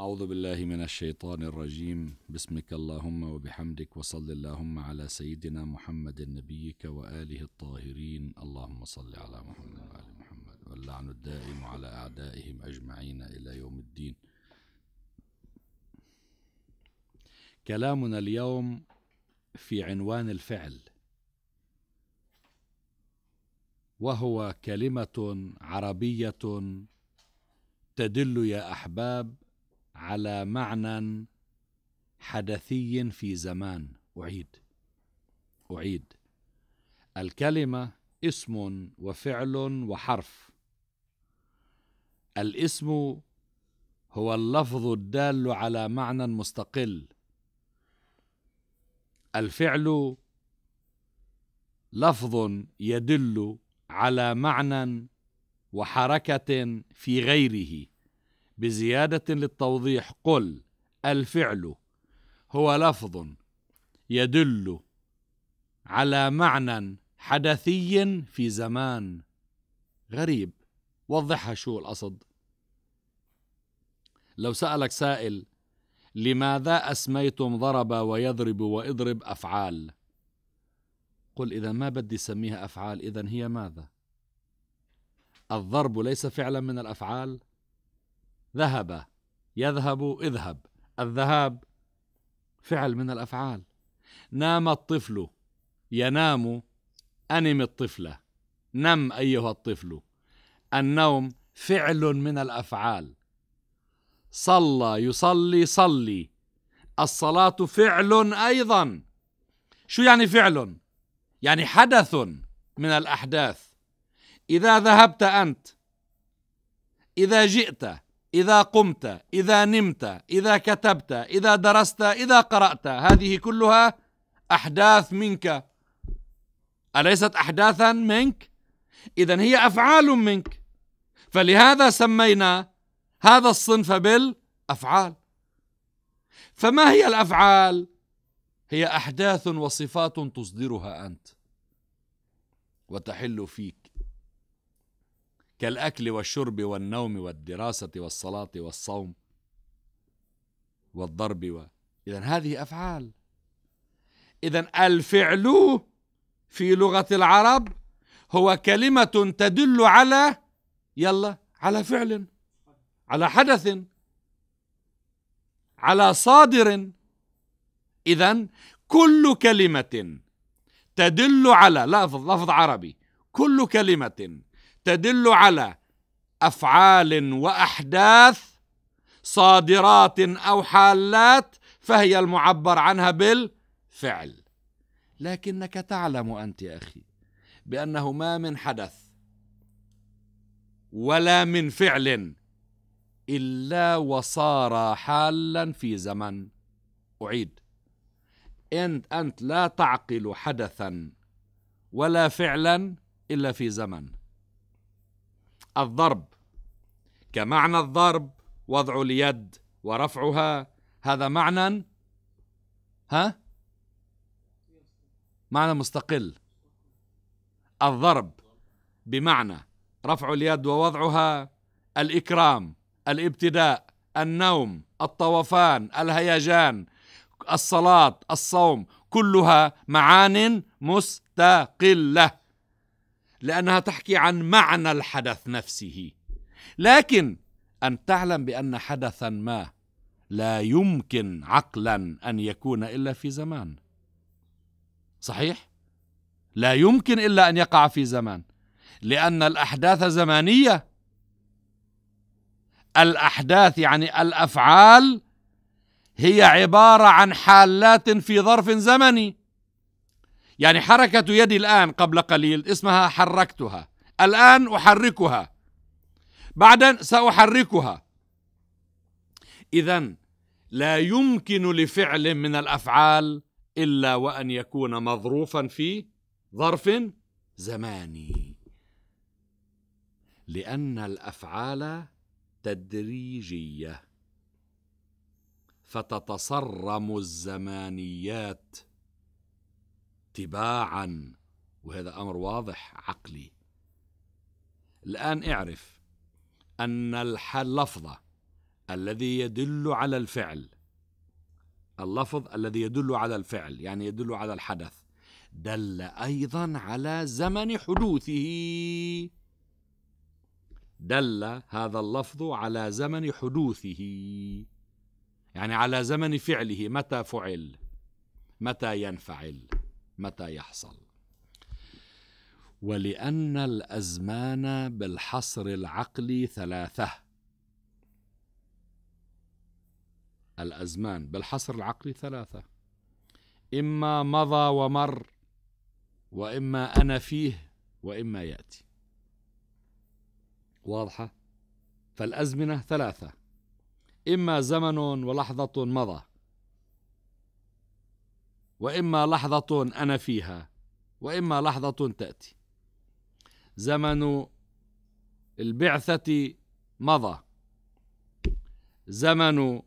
أعوذ بالله من الشيطان الرجيم بسمك اللهم وبحمدك وصل اللهم على سيدنا محمد نبيك وآله الطاهرين اللهم صل على محمد وآل محمد واللعن الدائم على أعدائهم أجمعين إلى يوم الدين كلامنا اليوم في عنوان الفعل وهو كلمة عربية تدل يا أحباب على معنى حدثي في زمان أعيد أعيد الكلمة اسم وفعل وحرف الاسم هو اللفظ الدال على معنى مستقل الفعل لفظ يدل على معنى وحركة في غيره بزيادة للتوضيح قل الفعل هو لفظ يدل على معنى حدثي في زمان غريب وضحها شو القصد لو سألك سائل لماذا أسميتم ضرب ويضرب وإضرب أفعال قل إذا ما بدي سميها أفعال إذا هي ماذا الضرب ليس فعلا من الأفعال ذهب يذهب اذهب الذهاب فعل من الافعال نام الطفل ينام انم الطفله نم ايها الطفل النوم فعل من الافعال صلى يصلي صلي الصلاه فعل ايضا شو يعني فعل يعني حدث من الاحداث اذا ذهبت انت اذا جئت اذا قمت اذا نمت اذا كتبت اذا درست اذا قرات هذه كلها احداث منك اليست احداثا منك اذا هي افعال منك فلهذا سمينا هذا الصنف بالافعال فما هي الافعال هي احداث وصفات تصدرها انت وتحل فيك كالاكل والشرب والنوم والدراسه والصلاه والصوم والضرب و... اذا هذه افعال اذا الفعل في لغه العرب هو كلمه تدل على يلا على فعل على حدث على صادر اذا كل كلمه تدل على لفظ لفظ عربي كل كلمه تدل على افعال واحداث صادرات او حالات فهي المعبر عنها بالفعل لكنك تعلم انت يا اخي بانه ما من حدث ولا من فعل الا وصار حالا في زمن اعيد ان انت لا تعقل حدثا ولا فعلا الا في زمن الضرب كمعنى الضرب وضع اليد ورفعها هذا معنى ها معنى مستقل الضرب بمعنى رفع اليد ووضعها الإكرام الابتداء النوم الطوفان الهيجان الصلاة الصوم كلها معان مستقلة لانها تحكي عن معنى الحدث نفسه لكن ان تعلم بان حدثا ما لا يمكن عقلا ان يكون الا في زمان صحيح لا يمكن الا ان يقع في زمان لان الاحداث زمانيه الاحداث يعني الافعال هي عباره عن حالات في ظرف زمني يعني حركة يدي الآن قبل قليل اسمها حركتها الآن أحركها بعدا سأحركها إذا لا يمكن لفعل من الأفعال إلا وأن يكون مظروفا في ظرف زماني لأن الأفعال تدريجيه فتتصرم الزمانيات اتباعا وهذا امر واضح عقلي الان اعرف ان اللفظ الذي يدل على الفعل اللفظ الذي يدل على الفعل يعني يدل على الحدث دل ايضا على زمن حدوثه دل هذا اللفظ على زمن حدوثه يعني على زمن فعله متى فعل متى ينفعل متى يحصل ولأن الأزمان بالحصر العقلي ثلاثة الأزمان بالحصر العقلي ثلاثة إما مضى ومر وإما أنا فيه وإما يأتي واضحة فالأزمنة ثلاثة إما زمن ولحظة مضى واما لحظه انا فيها واما لحظه تاتي زمن البعثه مضى زمن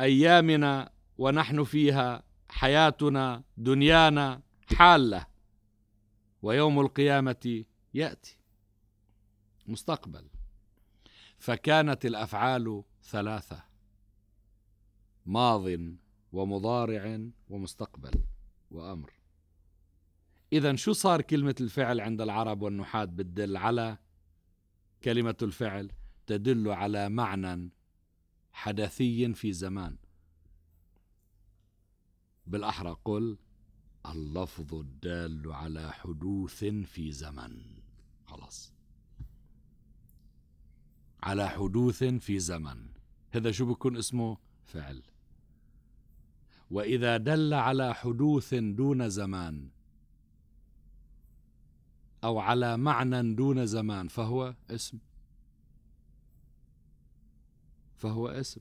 ايامنا ونحن فيها حياتنا دنيانا حاله ويوم القيامه ياتي مستقبل فكانت الافعال ثلاثه ماض ومضارع ومستقبل وأمر إذا شو صار كلمة الفعل عند العرب والنحاة بتدل على كلمة الفعل تدل على معنى حدثي في زمان بالأحرى قل اللفظ الدال على حدوث في زمن خلاص على حدوث في زمن هذا شو بكون اسمه فعل واذا دل على حدوث دون زمان او على معنى دون زمان فهو اسم فهو اسم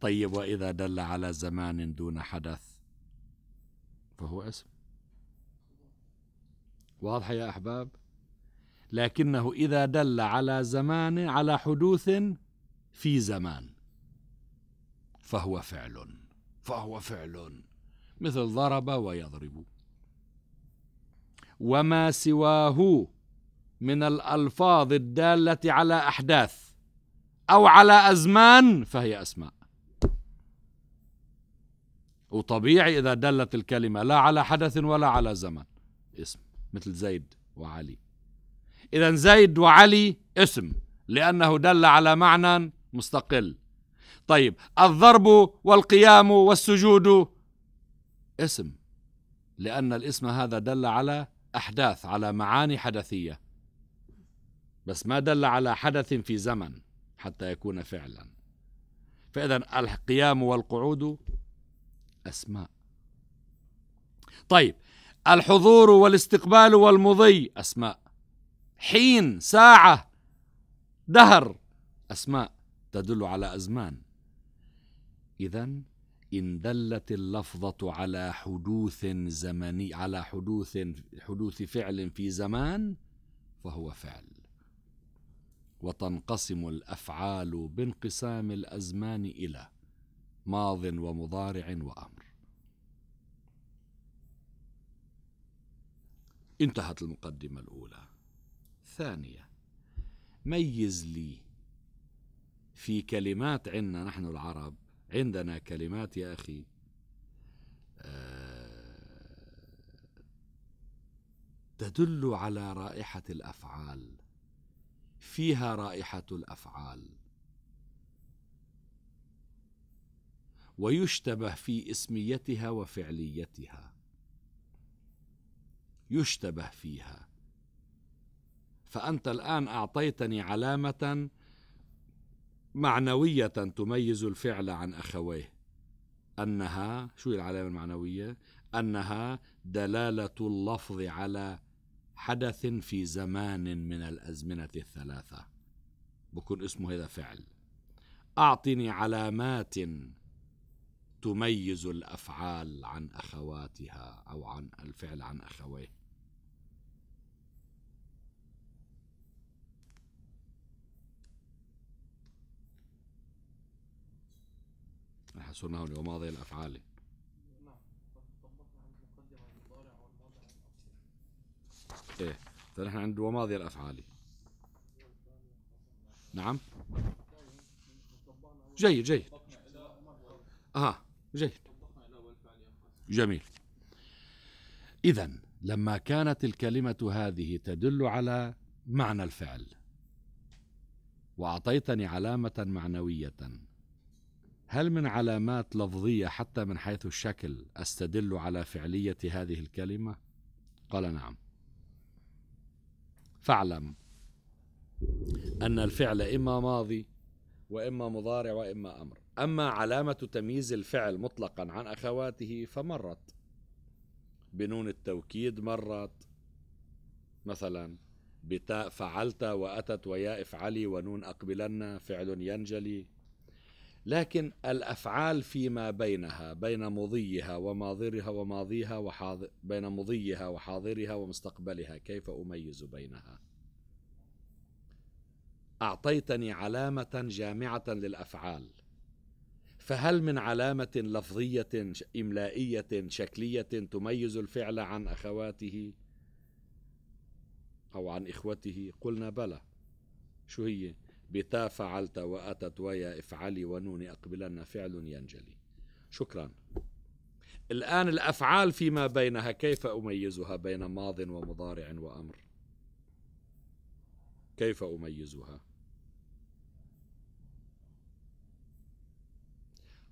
طيب واذا دل على زمان دون حدث فهو اسم واضحه يا احباب لكنه اذا دل على زمان على حدوث في زمان فهو فعل فهو فعل مثل ضرب ويضرب وما سواه من الألفاظ الدالة على أحداث أو على أزمان فهي أسماء وطبيعي إذا دلت الكلمة لا على حدث ولا على زمن اسم مثل زيد وعلي إذا زيد وعلي اسم لأنه دل على معنى مستقل طيب الضرب والقيام والسجود اسم لأن الاسم هذا دل على أحداث على معاني حدثية بس ما دل على حدث في زمن حتى يكون فعلا فإذا القيام والقعود أسماء طيب الحضور والاستقبال والمضي أسماء حين ساعة دهر أسماء تدل على أزمان اذا ان دلت اللفظه على حدوث زمني على حدوث حدوث فعل في زمان فهو فعل وتنقسم الافعال بانقسام الازمان الى ماض ومضارع وامر انتهت المقدمه الاولى ثانيه ميز لي في كلمات عنا نحن العرب عندنا كلمات يا أخي آه، تدل على رائحة الأفعال فيها رائحة الأفعال ويشتبه في اسميتها وفعليتها يشتبه فيها فأنت الآن أعطيتني علامة معنوية تميز الفعل عن أخويه أنها شو العلامة المعنوية أنها دلالة اللفظ على حدث في زمان من الأزمنة الثلاثة بكون اسمه هذا فعل أعطني علامات تميز الأفعال عن أخواتها أو عن الفعل عن أخويه نحن صرنا اللي هو ماضي الافعال الافعال ايه فنحن طيب عند وماضي الافعال نعم جيد جيد اها جيد جميل اذا لما كانت الكلمه هذه تدل على معنى الفعل واعطيتني علامه معنويه هل من علامات لفظية حتى من حيث الشكل أستدل على فعلية هذه الكلمة؟ قال نعم فاعلم أن الفعل إما ماضي وإما مضارع وإما أمر أما علامة تمييز الفعل مطلقا عن أخواته فمرت بنون التوكيد مرت مثلا بتاء فعلت وأتت وياء افعلي ونون أقبلن فعل ينجلي لكن الافعال فيما بينها بين مضيها وماضرها وماضيها وحاضر بين مضيها وحاضرها ومستقبلها كيف اميز بينها اعطيتني علامه جامعه للافعال فهل من علامه لفظيه املائيه شكليه تميز الفعل عن اخواته او عن اخوته قلنا بلى شو هي بتا فعلت وأتت ويا افعلي ونون أقبلن فعل ينجلي شكرا الآن الأفعال فيما بينها كيف أميزها بين ماض ومضارع وأمر كيف أميزها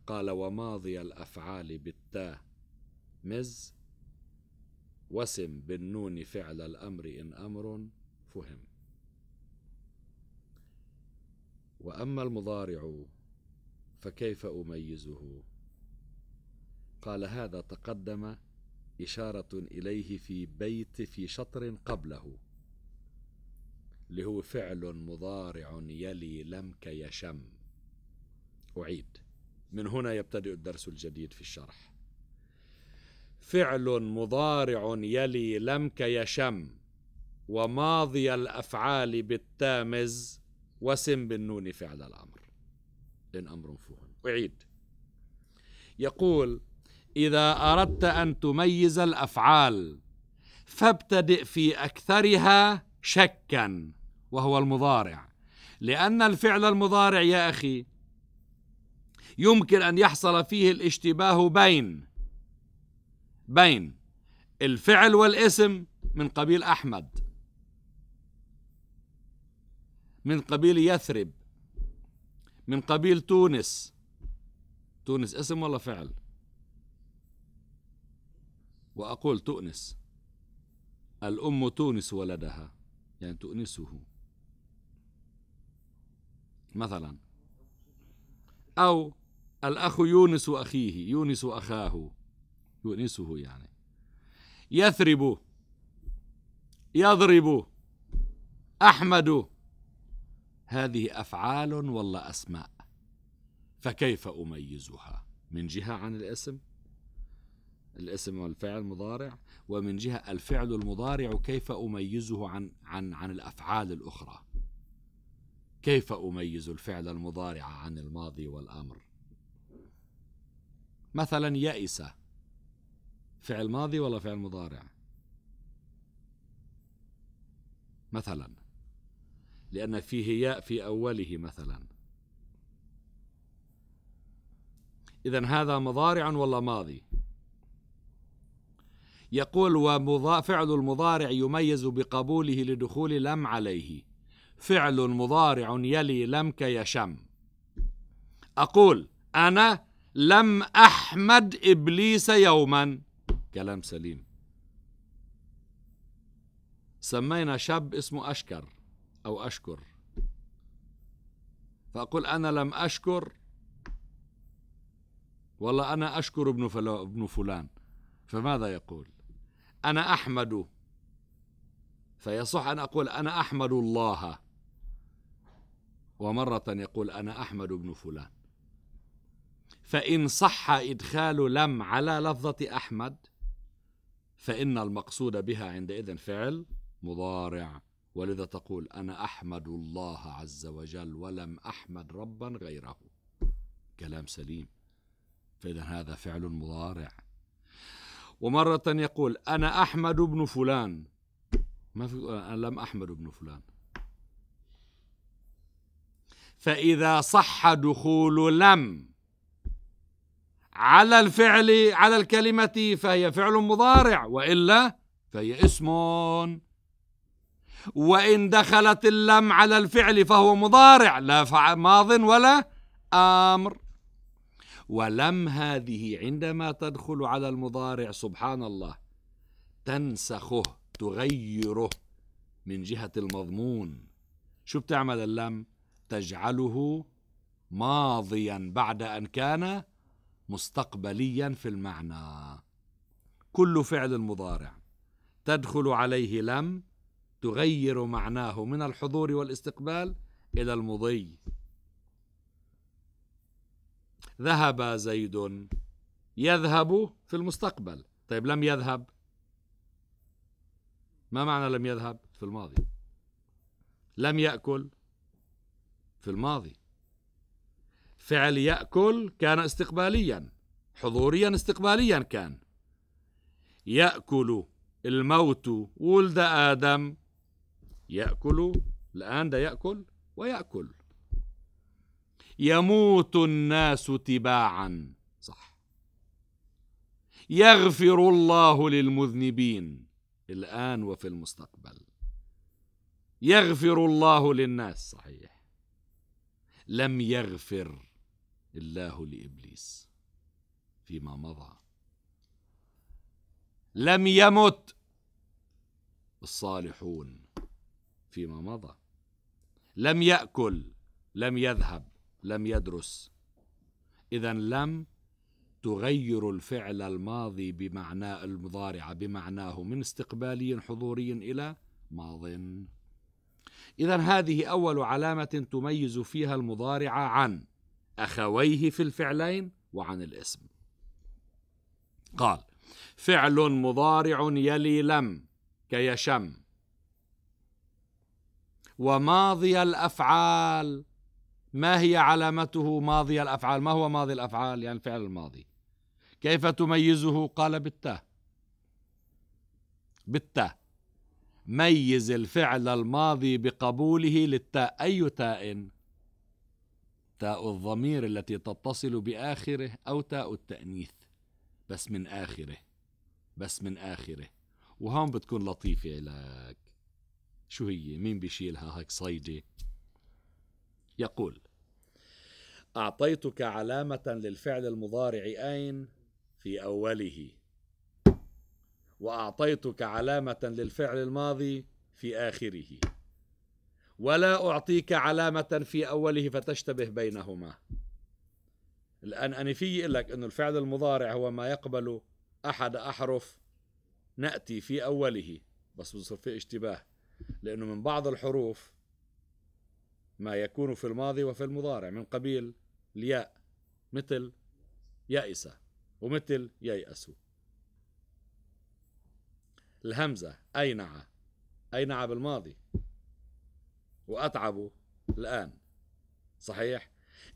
قال وماضي الأفعال بالتاء مز وسم بالنون فعل الأمر إن أمر فهم واما المضارع فكيف اميزه قال هذا تقدم اشاره اليه في بيت في شطر قبله اللي هو فعل مضارع يلي لم كيشم اعيد من هنا يبتدئ الدرس الجديد في الشرح فعل مضارع يلي لم كيشم وماضي الافعال بالتامز وسم بن نون فعل الأمر إن أمر فهم أعيد يقول إذا أردت أن تميز الأفعال فابتدئ في أكثرها شكا وهو المضارع لأن الفعل المضارع يا أخي يمكن أن يحصل فيه الاشتباه بين بين الفعل والاسم من قبيل أحمد من قبيل يثرب من قبيل تونس تونس اسم ولا فعل وأقول تؤنس الأم تونس ولدها يعني تؤنسه مثلا أو الأخ يونس أخيه يونس أخاه يؤنسه يعني يثرب يضرب أحمد هذه أفعال ولا أسماء فكيف أميزها من جهة عن الاسم الاسم والفعل المضارع ومن جهة الفعل المضارع كيف أميزه عن عن عن الأفعال الأخرى كيف أميز الفعل المضارع عن الماضي والأمر مثلا يئس فعل ماضي ولا فعل مضارع مثلا لأن فيه ياء في أوله مثلا إذا هذا مضارع ولا ماضي يقول فعل المضارع يميز بقبوله لدخول لم عليه فعل مضارع يلي لم كيشم أقول أنا لم أحمد إبليس يوما كلام سليم سمينا شاب اسمه أشكر أو أشكر فأقول أنا لم أشكر والله أنا أشكر ابن, ابن فلان فماذا يقول أنا أحمد فيصح أن أقول أنا أحمد الله ومرة يقول أنا أحمد ابن فلان فإن صح إدخال لم على لفظة أحمد فإن المقصود بها عندئذ فعل مضارع ولذا تقول أنا أحمد الله عز وجل ولم أحمد ربا غيره كلام سليم فإذا هذا فعل مضارع ومرة يقول أنا أحمد بن فلان ما في أنا لم أحمد بن فلان فإذا صح دخول لم على الفعل على الكلمة فهي فعل مضارع وإلا فهي اسم وإن دخلت اللم على الفعل فهو مضارع لا ماض ولا أمر ولم هذه عندما تدخل على المضارع سبحان الله تنسخه تغيره من جهة المضمون شو بتعمل اللم تجعله ماضيا بعد أن كان مستقبليا في المعنى كل فعل مضارع تدخل عليه لم تغير معناه من الحضور والاستقبال إلى المضي ذهب زيد يذهب في المستقبل طيب لم يذهب ما معنى لم يذهب في الماضي لم يأكل في الماضي فعل يأكل كان استقباليا حضوريا استقباليا كان يأكل الموت ولد آدم يأكل الآن ده يأكل ويأكل يموت الناس تباعا صح يغفر الله للمذنبين الآن وفي المستقبل يغفر الله للناس صحيح لم يغفر الله لابليس فيما مضى لم يمت الصالحون فيما مضى لم ياكل لم يذهب لم يدرس اذا لم تغير الفعل الماضي بمعنى المضارع بمعناه من استقبالي حضوري الى ماض اذا هذه اول علامه تميز فيها المضارع عن اخويه في الفعلين وعن الاسم قال فعل مضارع يلي لم كيشم وماضي الافعال ما هي علامته ماضي الافعال ما هو ماضي الافعال يعني الفعل الماضي كيف تميزه قال بالتاء بالتاء ميز الفعل الماضي بقبوله للتاء اي تاء تاء الضمير التي تتصل باخره او تاء التانيث بس من اخره بس من اخره وهون بتكون لطيفه لك شو هي مين بيشيلها هيك صيدة يقول أعطيتك علامة للفعل المضارع أين في أوله وأعطيتك علامة للفعل الماضي في آخره ولا أعطيك علامة في أوله فتشتبه بينهما الآن أنفي يقول لك أنه الفعل المضارع هو ما يقبل أحد أحرف نأتي في أوله بس بصير في اشتباه لأنه من بعض الحروف ما يكون في الماضي وفي المضارع من قبيل الياء مثل يائسة ومثل ييأس الهمزة أينع أينع بالماضي وأتعب الآن صحيح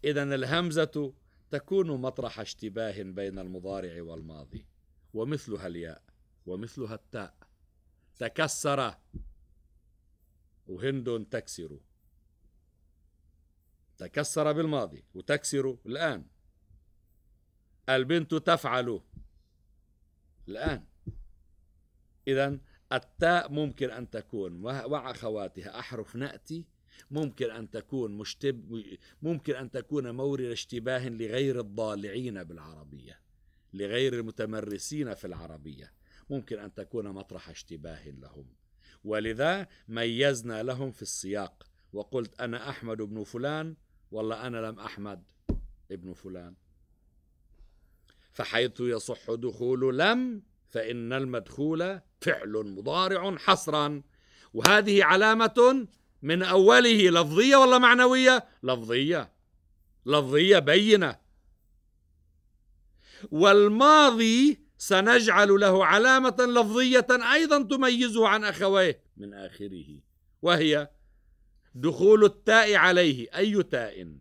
إذا الهمزة تكون مطرح اشتباه بين المضارع والماضي ومثلها الياء ومثلها التاء تكسر وهند تكسر تكسر بالماضي وتكسر الآن البنت تفعل الآن إذا التاء ممكن أن تكون مع أخواتها أحرف نأتي ممكن أن تكون مشتب ممكن أن تكون مورد اشتباه لغير الضالعين بالعربية لغير المتمرسين في العربية ممكن أن تكون مطرح اشتباه لهم ولذا ميزنا لهم في السياق وقلت أنا أحمد بن فلان والله أنا لم أحمد ابن فلان فحيث يصح دخول لم فإن المدخول فعل مضارع حصرا وهذه علامة من أوله لفظية ولا معنوية؟ لفظية لفظية بينة والماضي سنجعل له علامة لفظية أيضا تميزه عن أخويه من آخره وهي دخول التاء عليه أي تاء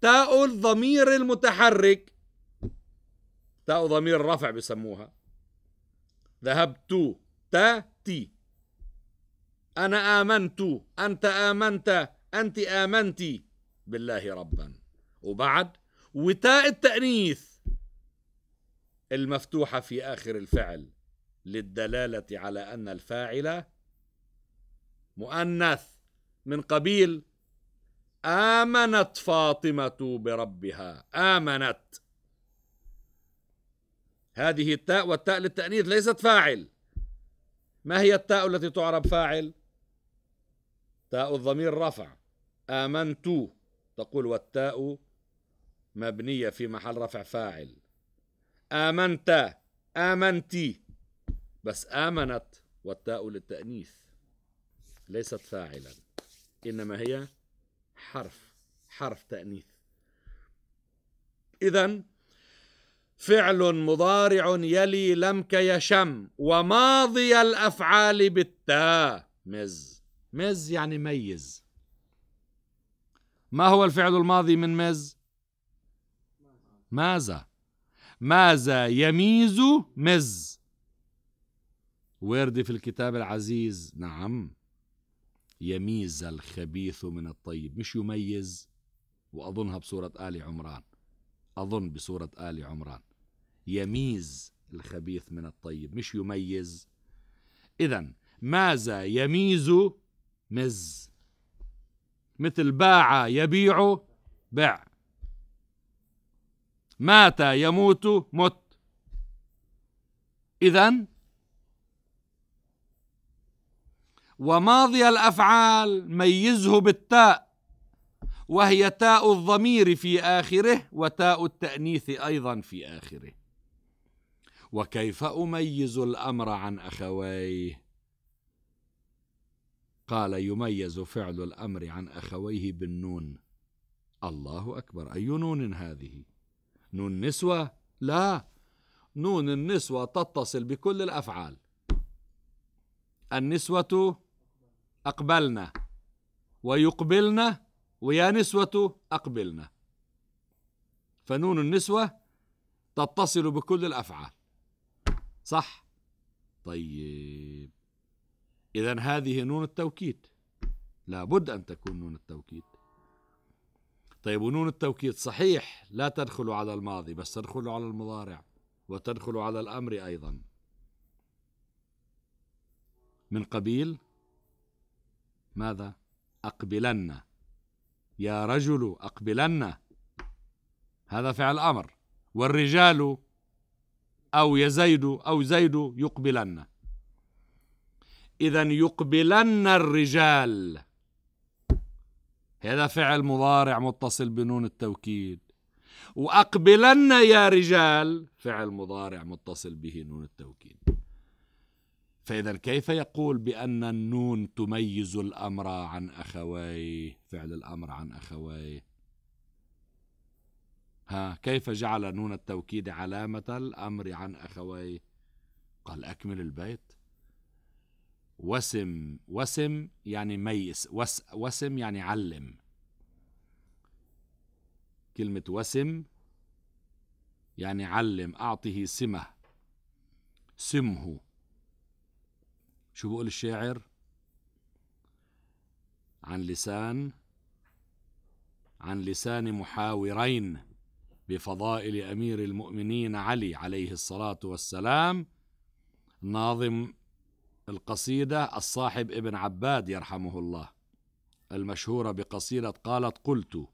تاء الضمير المتحرك تاء ضمير الرفع بسموها ذهبت تاء تي أنا آمنت أنت آمنت أنت آمنت بالله ربا وبعد وتاء التأنيث المفتوحة في آخر الفعل للدلالة على أن الفاعل مؤنث من قبيل آمنت فاطمة بربها آمنت هذه التاء والتاء للتأنيث ليست فاعل ما هي التاء التي تعرب فاعل تاء الضمير رفع آمنت تقول والتاء مبنية في محل رفع فاعل آمنت آمنت بس آمنت والتاء للتأنيث ليست فاعلا إنما هي حرف حرف تأنيث إذا فعل مضارع يلي لم كيشم وماضي الأفعال بالتاء مز مز يعني ميز ما هو الفعل الماضي من مز ماذا ماذا يميز مز ورد في الكتاب العزيز نعم يميز الخبيث من الطيب مش يميز وأظنها بصورة آل عمران أظن بصورة آل عمران يميز الخبيث من الطيب مش يميز إذا ماذا يميز مز مثل باع يبيع بع مات يموت مت إذا وماضي الأفعال ميزه بالتاء وهي تاء الضمير في آخره وتاء التأنيث أيضا في آخره وكيف أميز الأمر عن أخويه قال يميز فعل الأمر عن أخويه بالنون الله أكبر أي نون هذه نون النسوة لا نون النسوة تتصل بكل الأفعال النسوة أقبلنا ويقبلنا ويا نسوة أقبلنا فنون النسوة تتصل بكل الأفعال صح طيب إذا هذه نون التوكيد لابد أن تكون نون التوكيد طيب ونون التوكيد صحيح لا تدخل على الماضي بس تدخل على المضارع وتدخل على الأمر أيضا من قبيل ماذا أقبلن يا رجل أقبلن هذا فعل أمر والرجال أو يزيد أو زيد يقبلن إذا يقبلن الرجال هذا فعل مضارع متصل بنون التوكيد وأقبلن يا رجال فعل مضارع متصل به نون التوكيد فإذا كيف يقول بأن النون تميز الأمر عن أخويه فعل الأمر عن أخويه ها كيف جعل نون التوكيد علامة الأمر عن أخويه قال أكمل البيت وسم وسم يعني ميس وس وسم يعني علم كلمة وسم يعني علم أعطه سمة سمه شو بقول الشاعر عن لسان عن لسان محاورين بفضائل أمير المؤمنين علي عليه الصلاة والسلام ناظم القصيدة الصاحب ابن عباد يرحمه الله المشهورة بقصيدة قالت قلت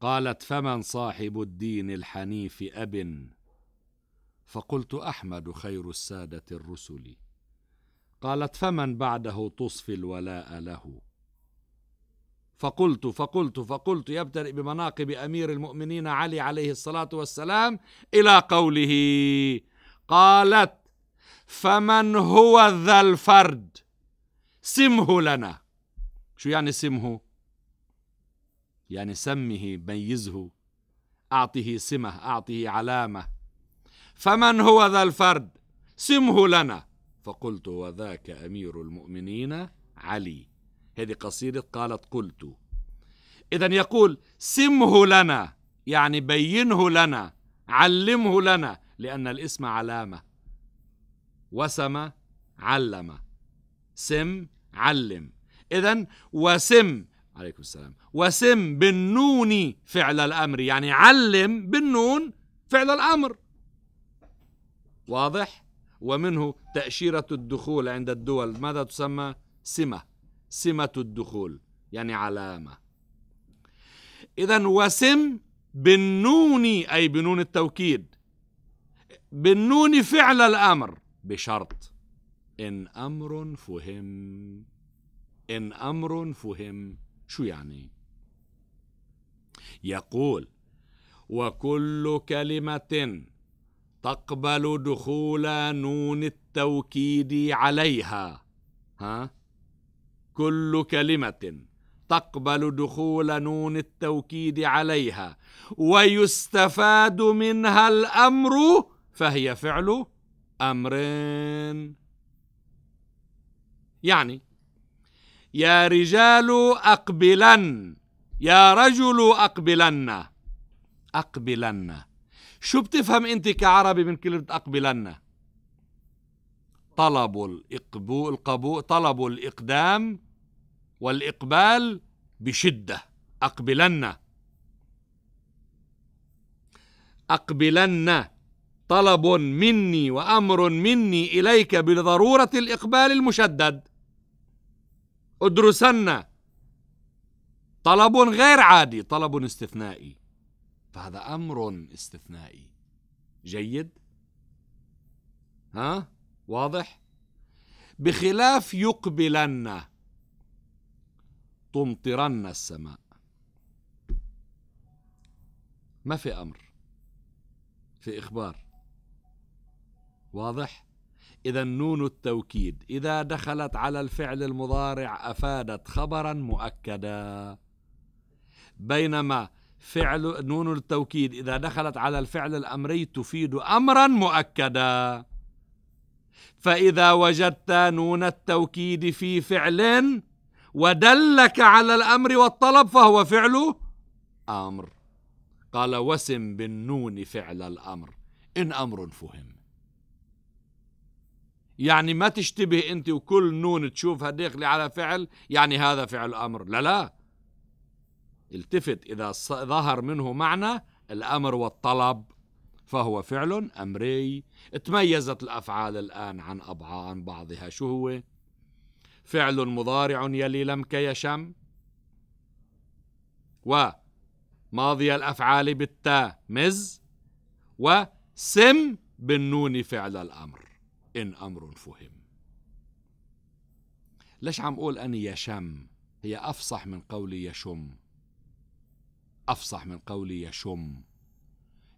قالت فمن صاحب الدين الحنيف أب فقلت أحمد خير السادة الرسل قالت فمن بعده تصفي الولاء له فقلت فقلت فقلت يبتلئ بمناقب امير المؤمنين علي عليه الصلاه والسلام الى قوله قالت فمن هو ذا الفرد سمه لنا شو يعني سمه يعني سمه ميزه أعطه سمة أعطه علامة فمن هو ذا الفرد سمه لنا فقلت وذاك أمير المؤمنين علي هذه قصيدة قالت قلت إذا يقول سمه لنا يعني بينه لنا علمه لنا لأن الاسم علامة وسم علم سم علم إذا وسم عليكم السلام وسم بالنون فعل الأمر يعني علم بالنون فعل الأمر واضح؟ ومنه تأشيرة الدخول عند الدول ماذا تسمى؟ سمة سمة الدخول يعني علامة إذا وسم بالنون أي بنون التوكيد بالنون فعل الأمر بشرط إن أمر فهم إن أمر فهم شو يعني؟ يقول وكل كلمة تقبل دخول نون التوكيد عليها ها؟ كل كلمة تقبل دخول نون التوكيد عليها ويستفاد منها الأمر فهي فعل امرين يعني يا رجال اقبلن يا رجل اقبلن اقبلن شو بتفهم انت كعربي من كلمه اقبلن طلبوا الإقبو القبو طلبوا الإقدام والإقبال بشدة أقبلن أقبلن طلب مني وامر مني اليك بضروره الاقبال المشدد ادرسن طلب غير عادي طلب استثنائي فهذا امر استثنائي جيد ها واضح بخلاف يقبلن تمطرن السماء ما في امر في اخبار واضح إذا نون التوكيد إذا دخلت على الفعل المضارع أفادت خبرا مؤكدا بينما فعل نون التوكيد إذا دخلت على الفعل الأمري تفيد أمرا مؤكدا فإذا وجدت نون التوكيد في فعل ودلك على الأمر والطلب فهو فعل أمر قال وسم بالنون فعل الأمر إن أمر فهم يعني ما تشتبه انت وكل نون تشوفها داخلة على فعل يعني هذا فعل امر لا لا التفت اذا ظهر منه معنى الامر والطلب فهو فعل امري تميزت الافعال الان عن أبعى عن بعضها شو هو فعل مضارع يلي كيشم و وماضي الافعال بالتاء مز وسم بالنون فعل الامر إن أمر فهم ليش عم أقول أني يشم هي أفصح من قولي يشم أفصح من قولي يشم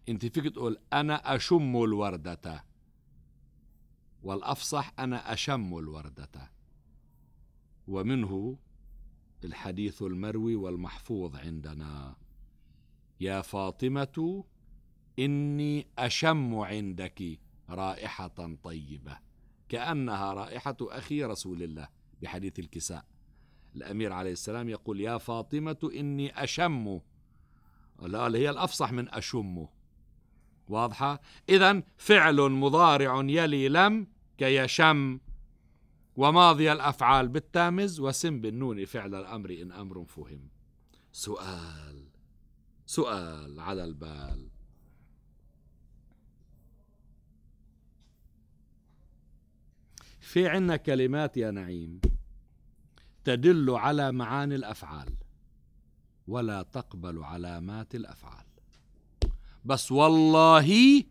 أنت فيك تقول أنا أشم الوردة والأفصح أنا أشم الوردة ومنه الحديث المروي والمحفوظ عندنا يا فاطمة إني أشم عندك رائحة طيبة كأنها رائحة أخي رسول الله بحديث الكساء الأمير عليه السلام يقول يا فاطمة إني أشم لا هي الأفصح من أشم واضحة إذا فعل مضارع يلي لم كيشم وماضي الأفعال بالتامز وسم بالنون فعل الأمر إن أمر فهم سؤال سؤال على البال في عنا كلمات يا نعيم تدل على معاني الافعال ولا تقبل علامات الافعال بس والله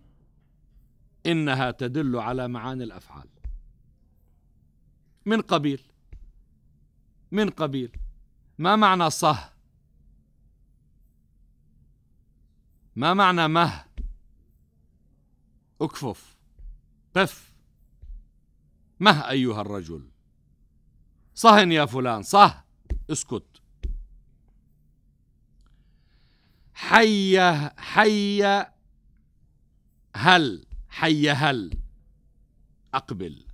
انها تدل على معاني الافعال من قبيل من قبيل ما معنى صه ما معنى مه اكفف قف مه أيها الرجل صهن يا فلان صه اسكت حي حي هل حي هل أقبل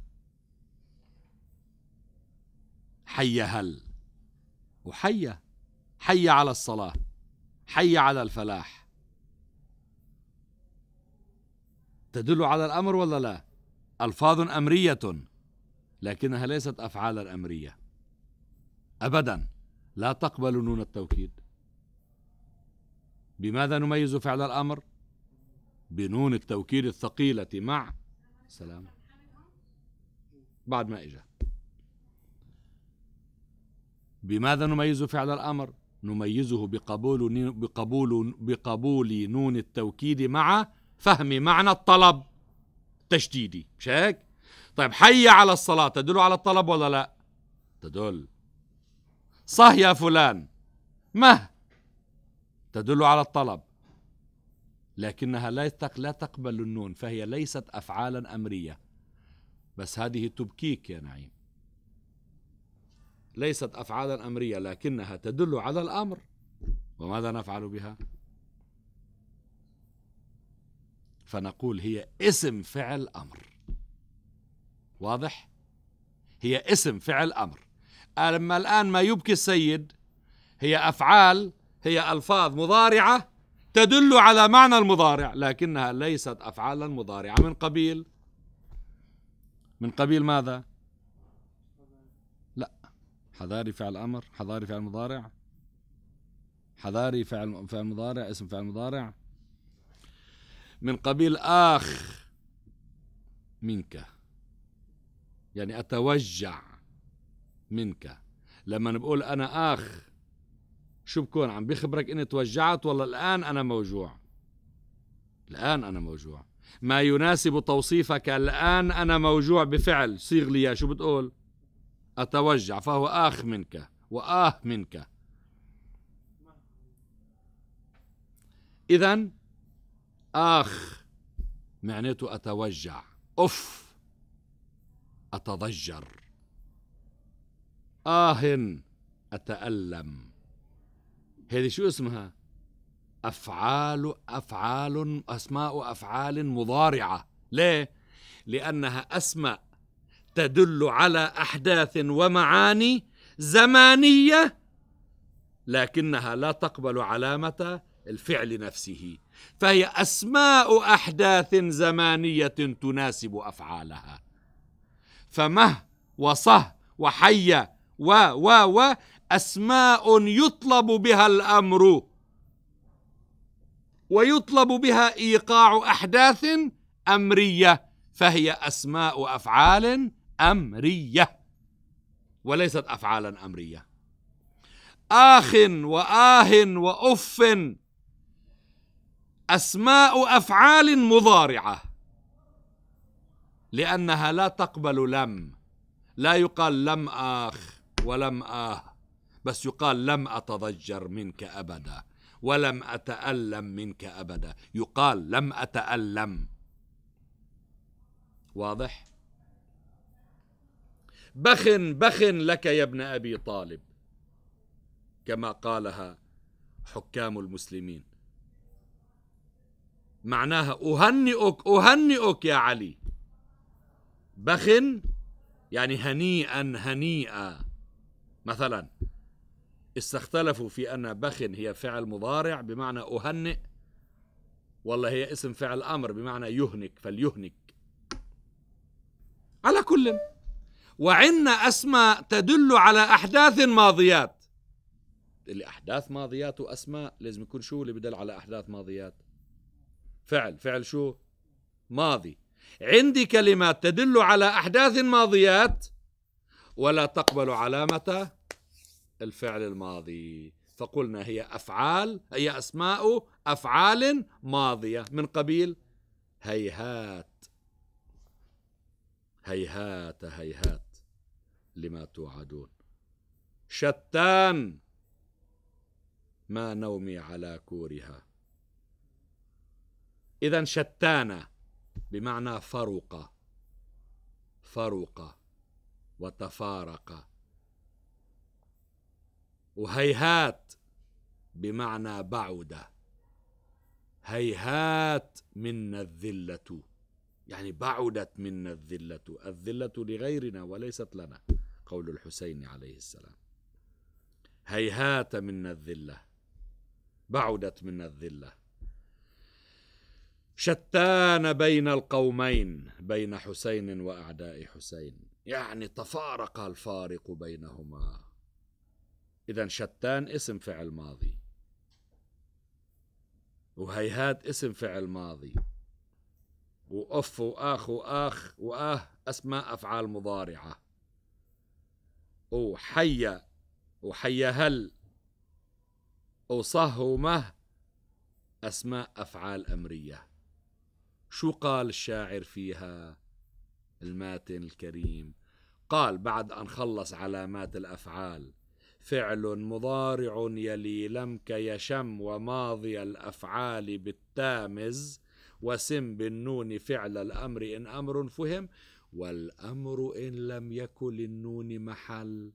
حي هل وحي حي على الصلاة حي على الفلاح تدل على الأمر ولا لا ألفاظ أمرية لكنها ليست أفعالا أمرية أبدا لا تقبل نون التوكيد بماذا نميز فعل الأمر؟ بنون التوكيد الثقيلة مع سلام بعد ما إجا بماذا نميز فعل الأمر؟ نميزه بقبول بقبول بقبول نون التوكيد مع فهم معنى الطلب تشديدي مش هيك؟ طيب حي على الصلاة تدل على الطلب ولا لا تدل صه يا فلان مه تدل على الطلب لكنها لا لا تقبل النون فهي ليست أفعالا أمرية بس هذه تبكيك يا نعيم ليست أفعالا أمرية لكنها تدل على الأمر وماذا نفعل بها فنقول هي اسم فعل أمر واضح هي اسم فعل امر اما الان ما يبكي السيد هي افعال هي الفاظ مضارعه تدل على معنى المضارع لكنها ليست افعالا مضارعه من قبيل من قبيل ماذا لا حذاري فعل امر حذاري فعل مضارع حذاري فعل فعل مضارع اسم فعل مضارع من قبيل اخ منك يعني أتوجع منك لما بقول أنا أخ شو بكون عم بيخبرك إني توجعت ولا الآن أنا موجوع الآن أنا موجوع ما يناسب توصيفك الآن أنا موجوع بفعل صيغ لي شو بتقول أتوجع فهو آخ منك وآه منك إذا آخ معناته أتوجع أف اتضجر اه اتالم هذه شو اسمها افعال افعال اسماء افعال مضارعه ليه لانها اسماء تدل على احداث ومعاني زمانيه لكنها لا تقبل علامه الفعل نفسه فهي اسماء احداث زمانيه تناسب افعالها فمه وصه وحي و و و أسماء يطلب بها الأمر ويطلب بها إيقاع أحداث أمرية فهي أسماء أفعال أمرية وليست أفعالا أمرية آخ وآه وأف أسماء أفعال مضارعة لأنها لا تقبل لم لا يقال لم آخ ولم آه بس يقال لم أتضجر منك أبدا ولم أتألم منك أبدا يقال لم أتألم واضح بخن بخن لك يا ابن أبي طالب كما قالها حكام المسلمين معناها أهنئك أهنئك يا علي بخن يعني هنيئا هنيئا مثلا استختلفوا في أن بخن هي فعل مضارع بمعنى أهنئ ولا هي اسم فعل أمر بمعنى يهنك فليهنك على كل وعنا أسماء تدل على أحداث ماضيات اللي أحداث ماضيات وأسماء لازم يكون شو اللي بدل على أحداث ماضيات فعل فعل شو ماضي عندي كلمات تدل على أحداث ماضيات ولا تقبل علامة الفعل الماضي فقلنا هي أفعال هي أسماء أفعال ماضية من قبيل هيهات هيهات هيهات لما توعدون شتان ما نومي على كورها إذا شتانه بمعنى فرق فرق وتفارق وهيهات بمعنى بعد هيهات منا الذلة يعني بعدت منا الذلة الذلة لغيرنا وليست لنا قول الحسين عليه السلام هيهات منا الذلة بعدت منا الذله شتان بين القومين بين حسين واعداء حسين يعني تفارق الفارق بينهما اذا شتان اسم فعل ماضي وهيهات اسم فعل ماضي وأف وآخ وآخ وآه أسماء أفعال مضارعة وحي وحي هل وصه ومه أسماء أفعال أمرية شو قال الشاعر فيها الماتن الكريم قال بعد أن خلص علامات الأفعال فعل مضارع يلي لمك يشم وماضي الأفعال بالتامز وسم بالنون فعل الأمر إن أمر فهم والأمر إن لم يكن للنون محل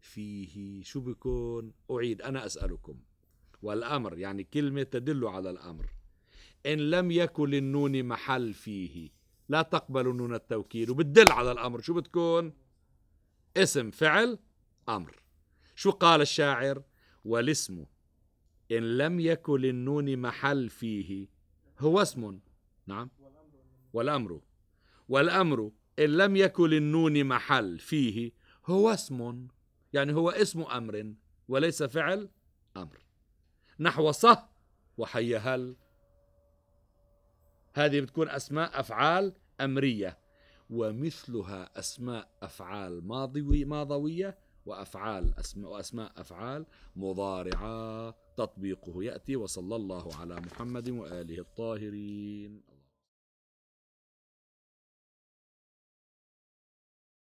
فيه شو بكون أعيد أنا أسألكم والأمر يعني كلمة تدل على الأمر إن لم يكن للنون محل فيه لا تقبل النون التوكيد وبتدل على الأمر شو بتكون اسم فعل أمر شو قال الشاعر والاسم إن لم يكن للنون محل فيه هو اسم نعم والأمر والأمر إن لم يكن للنون محل فيه هو اسم يعني هو اسم أمر وليس فعل أمر نحو صه وحي هل هذه بتكون أسماء أفعال أمرية ومثلها أسماء أفعال ماضوي ماضوية وأفعال أسماء وأسماء أفعال مضارعة تطبيقه يأتي وصلى الله على محمد وآله الطاهرين